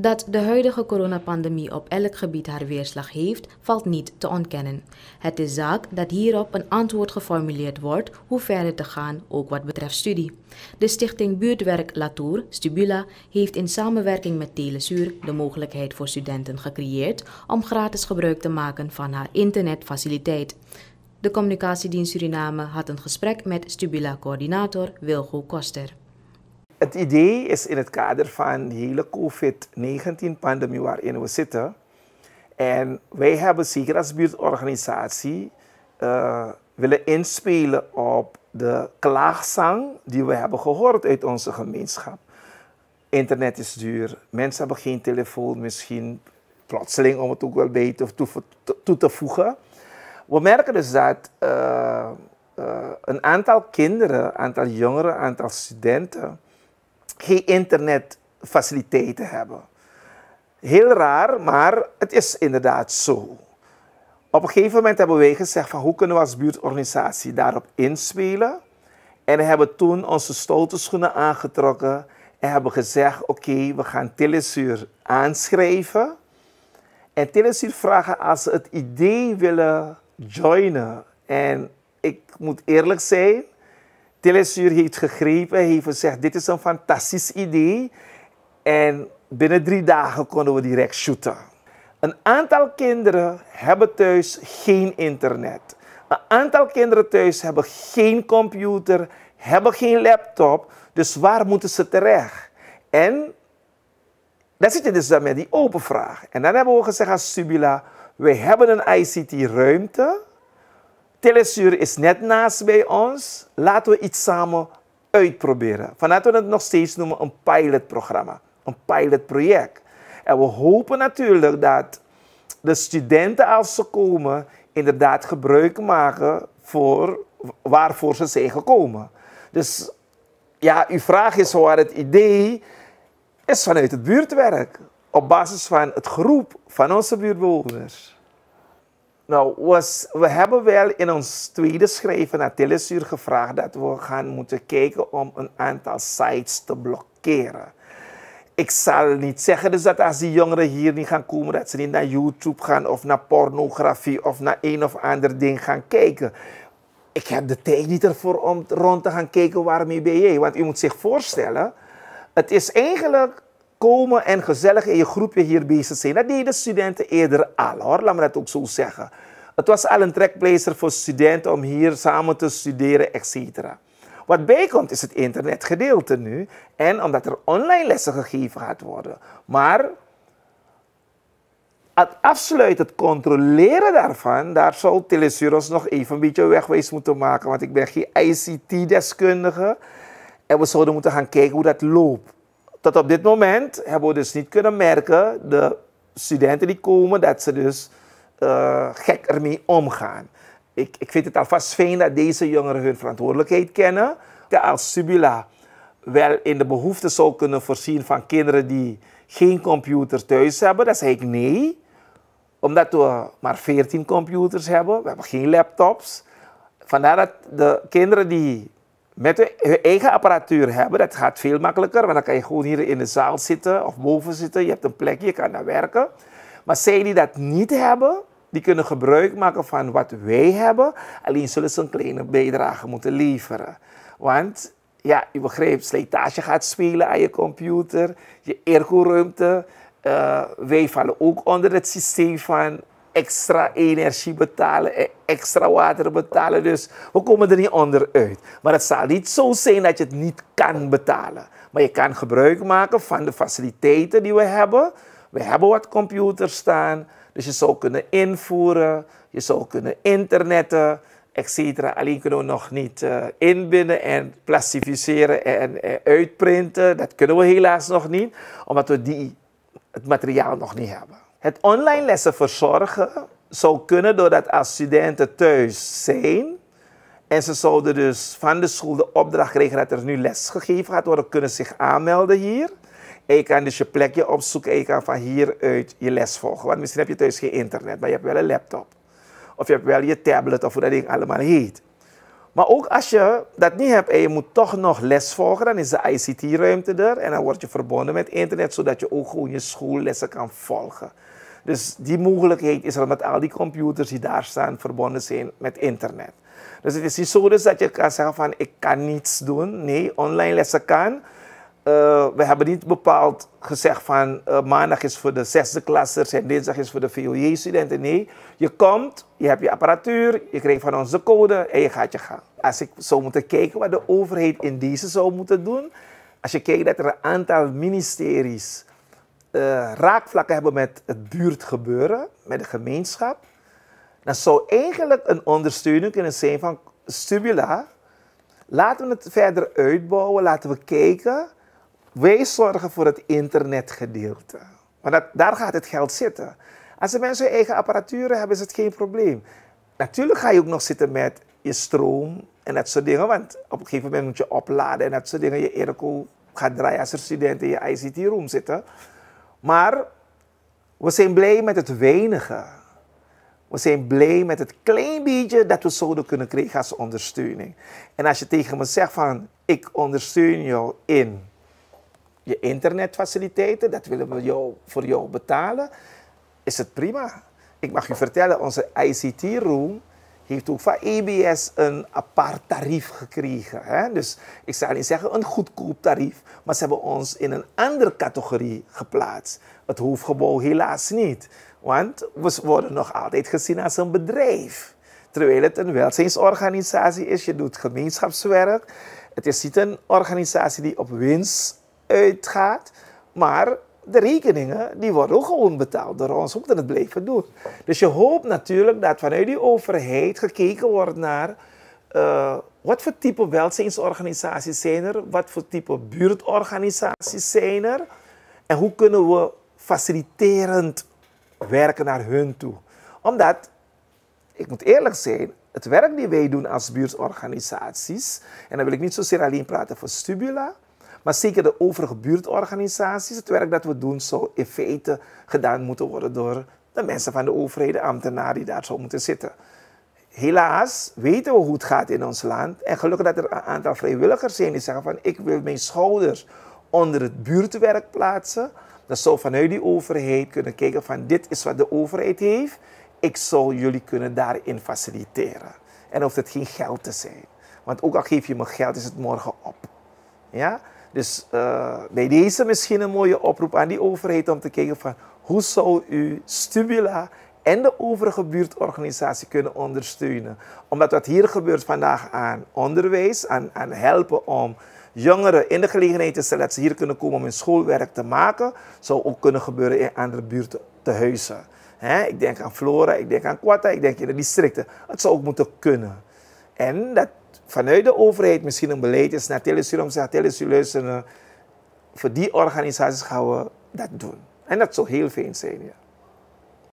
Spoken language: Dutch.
Dat de huidige coronapandemie op elk gebied haar weerslag heeft, valt niet te ontkennen. Het is zaak dat hierop een antwoord geformuleerd wordt hoe verder te gaan, ook wat betreft studie. De stichting Buurtwerk Latour, Stubula, heeft in samenwerking met Telesuur de mogelijkheid voor studenten gecreëerd om gratis gebruik te maken van haar internetfaciliteit. De communicatiedienst Suriname had een gesprek met Stubula-coördinator Wilgo Koster. Het idee is in het kader van de hele COVID-19-pandemie waarin we zitten. En wij hebben zeker als buurtorganisatie eh, willen inspelen op de klaagzang die we hebben gehoord uit onze gemeenschap. Internet is duur, mensen hebben geen telefoon misschien, plotseling om het ook wel bij te, toe, toe te voegen. We merken dus dat eh, eh, een aantal kinderen, een aantal jongeren, een aantal studenten geen internetfaciliteiten hebben. Heel raar, maar het is inderdaad zo. Op een gegeven moment hebben wij gezegd van hoe kunnen we als buurtorganisatie daarop inspelen. En hebben toen onze stolte schoenen aangetrokken en hebben gezegd oké, we gaan Tillisuur aanschrijven. En Tillisuur vragen als ze het idee willen joinen. En ik moet eerlijk zijn, Telesuur heeft gegrepen, heeft gezegd, dit is een fantastisch idee. En binnen drie dagen konden we direct shooten. Een aantal kinderen hebben thuis geen internet. Een aantal kinderen thuis hebben geen computer, hebben geen laptop. Dus waar moeten ze terecht? En daar zit je dus dan met die open vraag. En dan hebben we gezegd aan Subila, wij hebben een ICT-ruimte Telesuur is net naast bij ons. Laten we iets samen uitproberen. Vanuit we het nog steeds noemen een pilotprogramma, een pilotproject. En we hopen natuurlijk dat de studenten als ze komen inderdaad gebruik maken voor waarvoor ze zijn gekomen. Dus ja, uw vraag is waar het idee is vanuit het buurtwerk. Op basis van het groep van onze buurtbewoners. Nou, we hebben wel in ons tweede schrijven naar Telesuur gevraagd dat we gaan moeten kijken om een aantal sites te blokkeren. Ik zal niet zeggen dus dat als die jongeren hier niet gaan komen, dat ze niet naar YouTube gaan of naar pornografie of naar een of ander ding gaan kijken. Ik heb de tijd niet ervoor om rond te gaan kijken waarmee ben je. Want u moet zich voorstellen, het is eigenlijk komen en gezellig in je groepje hier bezig zijn. Dat deden studenten eerder al hoor, laat me dat ook zo zeggen. Het was al een trekpleister voor studenten om hier samen te studeren, etc. Wat bijkomt is het internetgedeelte nu en omdat er online lessen gegeven gaat worden. Maar het afsluiten, het controleren daarvan, daar zal Telesurus nog even een beetje wegwijs moeten maken, want ik ben geen ICT-deskundige. En we zouden moeten gaan kijken hoe dat loopt tot op dit moment hebben we dus niet kunnen merken, de studenten die komen, dat ze dus uh, gek ermee omgaan. Ik, ik vind het alvast fijn dat deze jongeren hun verantwoordelijkheid kennen. Als Subula wel in de behoefte zou kunnen voorzien van kinderen die geen computer thuis hebben, dan zeg ik nee. Omdat we maar 14 computers hebben, we hebben geen laptops. Vandaar dat de kinderen die met hun eigen apparatuur hebben, dat gaat veel makkelijker. Want dan kan je gewoon hier in de zaal zitten of boven zitten. Je hebt een plekje, je kan daar werken. Maar zij die dat niet hebben, die kunnen gebruik maken van wat wij hebben. Alleen zullen ze een kleine bijdrage moeten leveren. Want, ja, je begrijpt, slijtage gaat spelen aan je computer, je ergo-ruimte. Eh, wij vallen ook onder het systeem van extra energie betalen en extra water betalen. Dus we komen er niet onderuit. Maar het zal niet zo zijn dat je het niet kan betalen. Maar je kan gebruik maken van de faciliteiten die we hebben. We hebben wat computers staan, dus je zou kunnen invoeren, je zou kunnen internetten, etc. Alleen kunnen we nog niet inbinnen eh, inbinden en plastificeren en, en uitprinten. Dat kunnen we helaas nog niet, omdat we die, het materiaal nog niet hebben. Het online lessen verzorgen zou kunnen doordat als studenten thuis zijn en ze zouden dus van de school de opdracht krijgen dat er nu les gegeven gaat worden, kunnen zich aanmelden hier. En je kan dus je plekje opzoeken en je kan van hieruit je les volgen. Want misschien heb je thuis geen internet, maar je hebt wel een laptop. Of je hebt wel je tablet of hoe dat ding allemaal heet. Maar ook als je dat niet hebt en je moet toch nog les volgen, dan is de ICT-ruimte er en dan word je verbonden met internet, zodat je ook gewoon je schoollessen kan volgen. Dus die mogelijkheid is er met al die computers die daar staan verbonden zijn met internet. Dus het is niet zo dus dat je kan zeggen van ik kan niets doen. Nee, online lessen kan. Eh, we hebben niet bepaald gezegd van eh, maandag is voor de zesde klassers en dinsdag is voor de VOJ-studenten. Nee, je komt, je hebt je apparatuur, je krijgt van ons de code en je gaat je gaan. Als ik zou moeten kijken wat de overheid in deze zou moeten doen, als je kijkt dat er een aantal ministeries eh, raakvlakken hebben met het buurtgebeuren, met de gemeenschap, dan zou eigenlijk een ondersteuning kunnen zijn van Stubula. Laten we het verder uitbouwen, laten we kijken wij zorgen voor het internetgedeelte. Want dat, daar gaat het geld zitten. Als de mensen hun eigen apparatuur hebben, is het geen probleem. Natuurlijk ga je ook nog zitten met je stroom en dat soort dingen. Want op een gegeven moment moet je opladen en dat soort dingen. Je airco gaat draaien als er studenten in je ICT-room zitten. Maar we zijn blij met het weinige. We zijn blij met het klein beetje dat we zouden kunnen krijgen als ondersteuning. En als je tegen me zegt van, ik ondersteun jou in je internetfaciliteiten, dat willen we jou, voor jou betalen, is het prima. Ik mag u vertellen, onze ICT-room heeft ook van EBS een apart tarief gekregen. Hè? Dus ik zou niet zeggen een goedkoop tarief, maar ze hebben ons in een andere categorie geplaatst. Het hoofdgebouw helaas niet, want we worden nog altijd gezien als een bedrijf. Terwijl het een welzijnsorganisatie is, je doet gemeenschapswerk. Het is niet een organisatie die op winst uitgaat. Maar de rekeningen, die worden ook gewoon betaald door ons, moeten het blijven doen. Dus je hoopt natuurlijk dat vanuit die overheid gekeken wordt naar... Eh, wat voor type welzijnsorganisaties zijn er? Wat voor type buurtorganisaties zijn er? En hoe kunnen we faciliterend werken naar hun toe? Omdat, ik moet eerlijk zijn, het werk die wij doen als buurtorganisaties, en dan wil ik niet zozeer alleen praten voor Stubula, maar zeker de overige buurtorganisaties, het werk dat we doen, zou in feite gedaan moeten worden door de mensen van de overheden, ambtenaren die daar zo moeten zitten. Helaas weten we hoe het gaat in ons land. En gelukkig dat er een aantal vrijwilligers zijn die zeggen van ik wil mijn schouders onder het buurtwerk plaatsen. Dan zou vanuit die overheid kunnen kijken van dit is wat de overheid heeft. Ik zou jullie kunnen daarin faciliteren. En hoeft het geen geld te zijn. Want ook al geef je me geld, is het morgen op. Ja? Dus eh, bij deze misschien een mooie oproep aan die overheid om te kijken van hoe zou u Stubula en de overige buurtorganisatie kunnen ondersteunen. Omdat wat hier gebeurt vandaag aan onderwijs, aan, helpen om jongeren in de gelegenheid te stellen dat ze hier kunnen komen om hun schoolwerk te maken, zou ook kunnen gebeuren in andere buurten te huizen. He, ik denk aan Flora, ik denk aan Quatta, ik denk in de districten. Het zou ook moeten kunnen. En dat vanuit de overheid misschien een beleid is naar Telesur om te zeggen, luisteren, voor die organisaties gaan we dat doen. En dat zou heel fijn zijn, ja.